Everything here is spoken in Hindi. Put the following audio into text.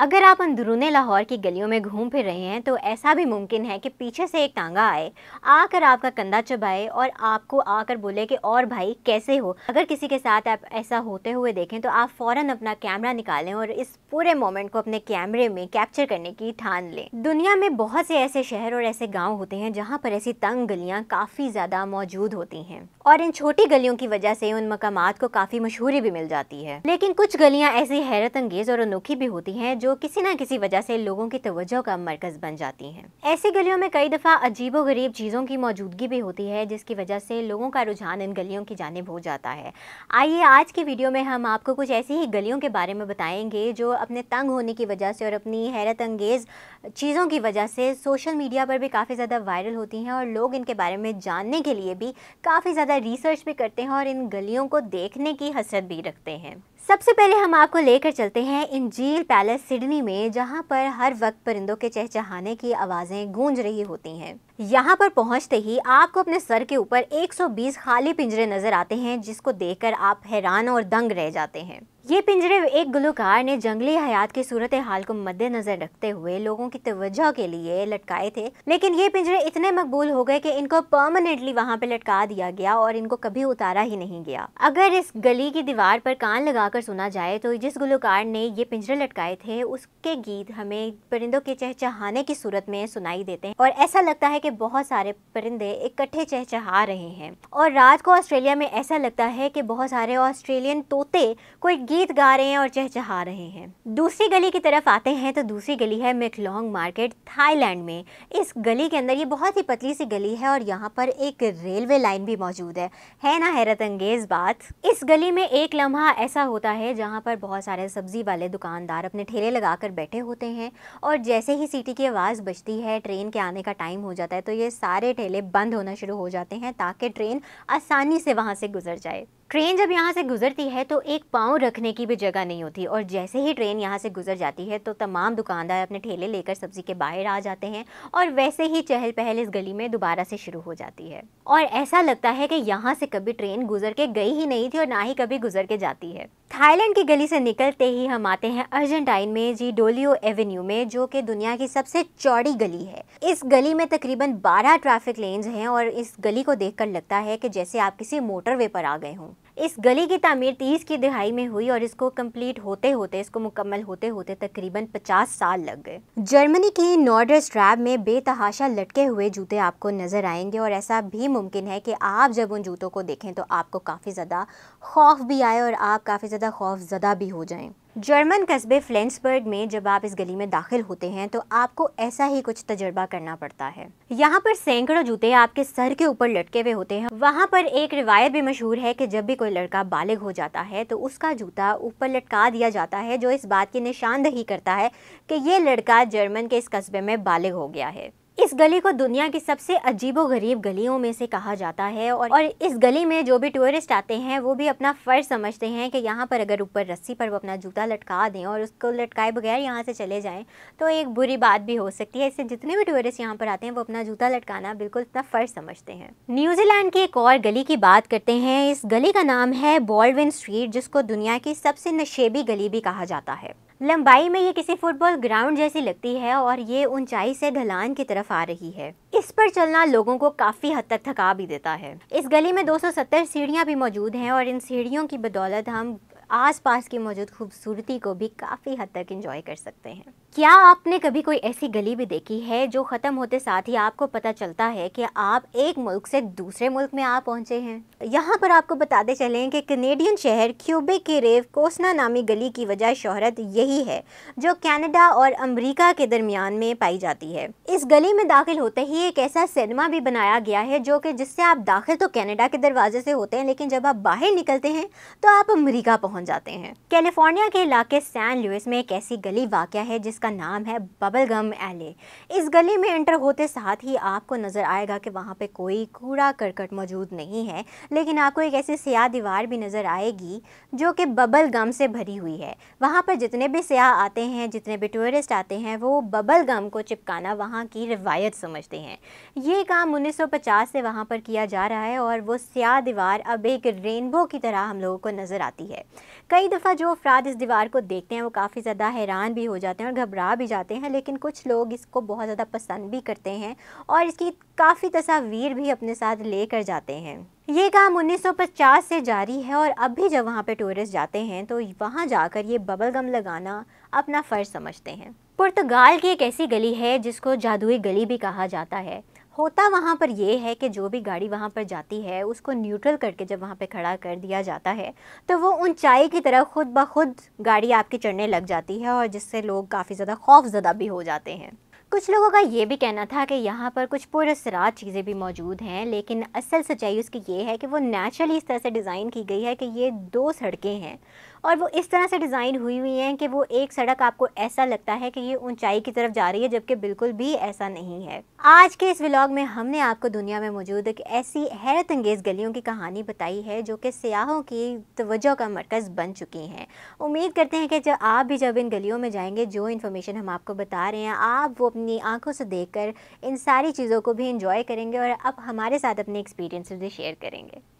अगर आप अंदरूने लाहौर की गलियों में घूम फिर रहे हैं तो ऐसा भी मुमकिन है कि पीछे से एक टांगा आए आकर आपका कंधा चबाए और आपको आकर बोले कि और भाई कैसे हो अगर किसी के साथ आप ऐसा होते हुए देखें तो आप फ़ौरन अपना कैमरा निकालें और इस पूरे मोमेंट को अपने कैमरे में कैप्चर करने की ठान लें दुनिया में बहुत से ऐसे शहर और ऐसे गाँव होते हैं जहाँ पर ऐसी तंग गलियाँ काफ़ी ज़्यादा मौजूद होती हैं और इन छोटी गलियों की वजह से उन मकाम को काफ़ी मशहूरी भी मिल जाती है लेकिन कुछ गलियाँ ऐसी हैरत अंगेज़ और अनोखी भी होती हैं जो किसी न किसी वजह से लोगों की तवज्जो का मरकज बन जाती हैं ऐसी गलियों में कई दफ़ा अजीब गरीब चीज़ों की मौजूदगी भी होती है जिसकी वजह से लोगों का रुझान इन गलियों की जानब हो जाता है आइए आज की वीडियो में हम आपको कुछ ऐसी ही गलियों के बारे में बताएंगे जो अपने तंग होने की वजह से और अपनी हैरत अंगेज़ चीज़ों की वजह से सोशल मीडिया पर भी काफ़ी ज़्यादा वायरल होती हैं और लोग इनके बारे में जानने के लिए भी काफ़ी ज़्यादा रिसर्च भी करते हैं और इन गलियों को देखने की हसरत भी रखते हैं सबसे पहले हम आपको लेकर चलते हैं इंजील पैलेस सिडनी में जहां पर हर वक्त परिंदों के चहचहाने की आवाज़ें गूंज रही होती हैं यहाँ पर पहुँचते ही आपको अपने सर के ऊपर 120 खाली पिंजरे नज़र आते हैं जिसको देखकर आप हैरान और दंग रह जाते हैं ये पिंजरे एक गुलकार ने जंगली हयात की सूरत हाल को मद्देनजर रखते हुए लोगों की तवज्जो के लिए लटकाए थे लेकिन ये पिंजरे इतने मकबूल हो गए कि इनको परमानेंटली वहाँ पे लटका दिया गया और इनको कभी उतारा ही नहीं गया अगर इस गली की दीवार पर कान लगाकर सुना जाए तो जिस गुलकार ने ये पिंजरे लटकाए थे उसके गीत हमें परिंदों के चहचहाने की सूरत में सुनाई देते हैं और ऐसा लगता है के बहुत सारे परिंदे इकट्ठे चहचहा रहे हैं और रात को ऑस्ट्रेलिया में ऐसा लगता है कि बहुत सारे ऑस्ट्रेलियन तोते कोई गीत गा रहे हैं और चहचहा रहे हैं दूसरी गली की तरफ आते हैं तो दूसरी गली है मेकलोंग मार्केट थाईलैंड में इस गली के अंदर ये बहुत ही पतली सी गली है और यहाँ पर एक रेलवे लाइन भी मौजूद है है ना हैरत अंगेज बात इस गली में एक लम्हा ऐसा होता है जहाँ पर बहुत सारे सब्जी वाले दुकानदार अपने ठेले लगाकर बैठे होते हैं और जैसे ही सीटी की आवाज़ बजती है ट्रेन के आने का टाइम हो जाता है जाता है तो ये सारे ठेले बंद होना शुरू हो जाते हैं ताकि ट्रेन आसानी से वहाँ से गुजर जाए ट्रेन जब यहाँ से गुजरती है तो एक पाँव रखने की भी जगह नहीं होती और जैसे ही ट्रेन यहाँ से गुजर जाती है तो तमाम दुकानदार अपने ठेले लेकर सब्जी के बाहर आ जाते हैं और वैसे ही चहल पहल इस गली में दोबारा से शुरू हो जाती है और ऐसा लगता है कि यहाँ से कभी ट्रेन गुजर के गई ही नहीं थी और ना ही कभी गुजर के जाती है थाईलैंड की गली से निकलते ही हम आते हैं अर्जेंटाइन में जी डोलियो एवेन्यू में जो कि दुनिया की सबसे चौड़ी गली है इस गली में तकरीबन 12 ट्रैफिक लेन्स हैं और इस गली को देखकर लगता है कि जैसे आप किसी मोटरवे पर आ गए हों इस गली की तमीर तीस की दिहाई में हुई और इसको कंप्लीट होते होते इसको मुकम्मल होते होते तकरीबन 50 साल लग गए जर्मनी की नॉर्डर स्ट्रैब में बेतहाशा लटके हुए जूते आपको नज़र आएंगे और ऐसा भी मुमकिन है कि आप जब उन जूतों को देखें तो आपको काफ़ी ज़्यादा खौफ भी आए और आप काफ़ी ज़्यादा खौफ ज़दा भी हो जाएँ जर्मन कस्बे फ्लेंसबर्ग में जब आप इस गली में दाखिल होते हैं तो आपको ऐसा ही कुछ तजर्बा करना पड़ता है यहाँ पर सैकड़ों जूते आपके सर के ऊपर लटके हुए होते हैं वहाँ पर एक रिवायत भी मशहूर है कि जब भी कोई लड़का बालिग हो जाता है तो उसका जूता ऊपर लटका दिया जाता है जो इस बात की निशानदही करता है कि ये लड़का जर्मन के इस कस्बे में बालिग हो गया है इस गली को दुनिया की सबसे अजीबो गरीब गलियों में से कहा जाता है और, और इस गली में जो भी टूरिस्ट आते हैं वो भी अपना फ़र्ज समझते हैं कि यहाँ पर अगर ऊपर रस्सी पर वो अपना जूता लटका दें और उसको लटकाए बगैर यहाँ से चले जाएँ तो एक बुरी बात भी हो सकती है इससे जितने भी टूरिस्ट यहाँ पर आते हैं वो अपना जूता लटकाना बिल्कुल अपना फ़र्ज समझते हैं न्यूजीलैंड की एक और गली की बात करते हैं इस गली का नाम है बॉलविन स्ट्रीट जिसको दुनिया की सबसे नशेबी गली भी कहा जाता है लंबाई में ये किसी फुटबॉल ग्राउंड जैसी लगती है और ये ऊंचाई से ढलान की तरफ आ रही है इस पर चलना लोगों को काफी हद तक थका भी देता है इस गली में 270 सीढ़ियां भी मौजूद हैं और इन सीढ़ियों की बदौलत हम आसपास की मौजूद खूबसूरती को भी काफ़ी हद तक इंजॉय कर सकते हैं क्या आपने कभी कोई ऐसी गली भी देखी है जो ख़त्म होते साथ ही आपको पता चलता है कि आप एक मुल्क से दूसरे मुल्क में आ पहुंचे हैं यहाँ पर आपको बताते चलें कि कनेडियन शहर क्यूबे के रेव कोसना नामी गली की वजह शोहरत यही है जो कनाडा और अमेरिका के दरमियान में पाई जाती है इस गली में दाखिल होते ही एक ऐसा सिनेमा भी बनाया गया है जो कि जिससे आप दाखिल तो कैनेडा के दरवाजे से होते हैं लेकिन जब आप बाहर निकलते हैं तो आप अमरीका पहुँच पहुंच जाते हैं कैलिफोर्निया के इलाके सैन लुइस में एक ऐसी गली वाक़ है जिसका नाम है बबल गम एले इस गली में एंटर होते साथ ही आपको नज़र आएगा कि वहाँ पर कोई कूड़ा करकट मौजूद नहीं है लेकिन आपको एक ऐसी सयाह दीवार भी नज़र आएगी जो कि बबल गम से भरी हुई है वहाँ पर जितने भी सयाह आते हैं जितने भी टूरिस्ट आते हैं वो बबल गम को चिपकाना वहाँ की रिवायत समझते हैं ये काम 1950 से वहाँ पर किया जा रहा है और वो सयाह दीवार अब एक रेनबो की तरह हम लोगों को नज़र आती है कई दफ़ा जो अफराद इस दीवार को देखते हैं वो काफ़ी ज़्यादा हैरान भी हो जाते हैं और घबरा भी जाते हैं लेकिन कुछ लोग इसको बहुत ज़्यादा पसंद भी करते हैं और इसकी काफ़ी तस्वीर भी अपने साथ लेकर जाते हैं ये काम 1950 से जारी है और अब भी जब वहाँ पे टूरिस्ट जाते हैं तो वहाँ जाकर ये बबल गम लगाना अपना फ़र्ज समझते हैं पुर्तगाल की एक ऐसी गली है जिसको जादुई गली भी कहा जाता है होता वहाँ पर यह है कि जो भी गाड़ी वहाँ पर जाती है उसको न्यूट्रल करके जब वहाँ पे खड़ा कर दिया जाता है तो वो ऊंचाई की तरह खुद ब खुद गाड़ी आपके चढ़ने लग जाती है और जिससे लोग काफ़ी ज़्यादा खौफजदा भी हो जाते हैं कुछ लोगों का ये भी कहना था कि यहाँ पर कुछ पुरस्कार चीज़ें भी मौजूद हैं लेकिन असल सच्चाई उसकी ये है कि वो नेचुरली इस तरह से डिज़ाइन की गई है कि ये दो सड़कें हैं और वो इस तरह से डिज़ाइन हुई हुई हैं कि वो एक सड़क आपको ऐसा लगता है कि ये ऊंचाई की तरफ जा रही है जबकि बिल्कुल भी ऐसा नहीं है आज के इस व्लॉग में हमने आपको दुनिया में मौजूद एक ऐसी हैरत अंगेज़ गलियों की कहानी बताई है जो कि सयाहों की तोज्जो का मरकज़ बन चुकी हैं उम्मीद करते हैं कि जब आप भी जब इन गलियों में जाएंगे जो इन्फॉर्मेशन हम आपको बता रहे हैं आप वो अपनी आंखों से देख इन सारी चीज़ों को भी इंजॉय करेंगे और अब हमारे साथ अपने एक्सपीरियंस भी शेयर करेंगे